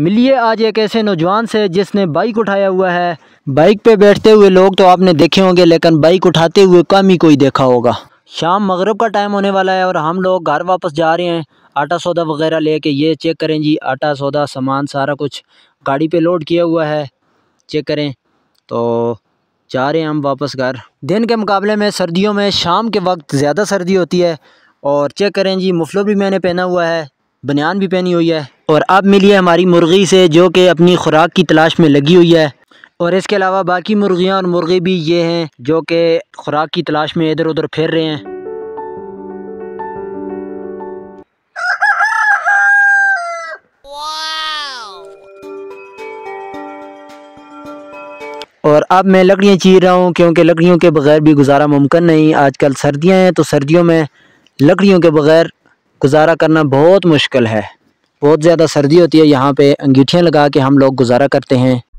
मिलिए आज एक ऐसे नौजवान से जिसने बाइक उठाया हुआ है बाइक पे बैठते हुए लोग तो आपने देखे होंगे लेकिन बाइक उठाते हुए कम ही कोई देखा होगा शाम मगरब का टाइम होने वाला है और हम लोग घर वापस जा रहे हैं आटा सौदा वगैरह लेके ये चेक करें जी आटा सौदा सामान सारा कुछ गाड़ी पे लोड किया हुआ है चेक करें तो जा रहे हैं हम वापस घर दिन के मुकाबले में सर्दियों में शाम के वक्त ज़्यादा सर्दी होती है और चेक करें जी मुफलो भी मैंने पहना हुआ है बनियान भी पहनी हुई है और अब मिली है हमारी मुर्गी से जो कि अपनी खुराक की तलाश में लगी हुई है और इसके अलावा बाकी मुर्गियाँ और मुर्गे भी ये हैं जो कि खुराक की तलाश में इधर उधर फिर रहे हैं और अब मैं लकड़ियाँ चीर रहा हूँ क्योंकि लकड़ियों के बगैर भी गुजारा मुमकिन नहीं आजकल सर्दियाँ हैं तो सर्दियों में लकड़ियों के बगैर गुजारा करना बहुत मुश्किल है बहुत ज़्यादा सर्दी होती है यहाँ पे अंगीठियाँ लगा के हम लोग गुजारा करते हैं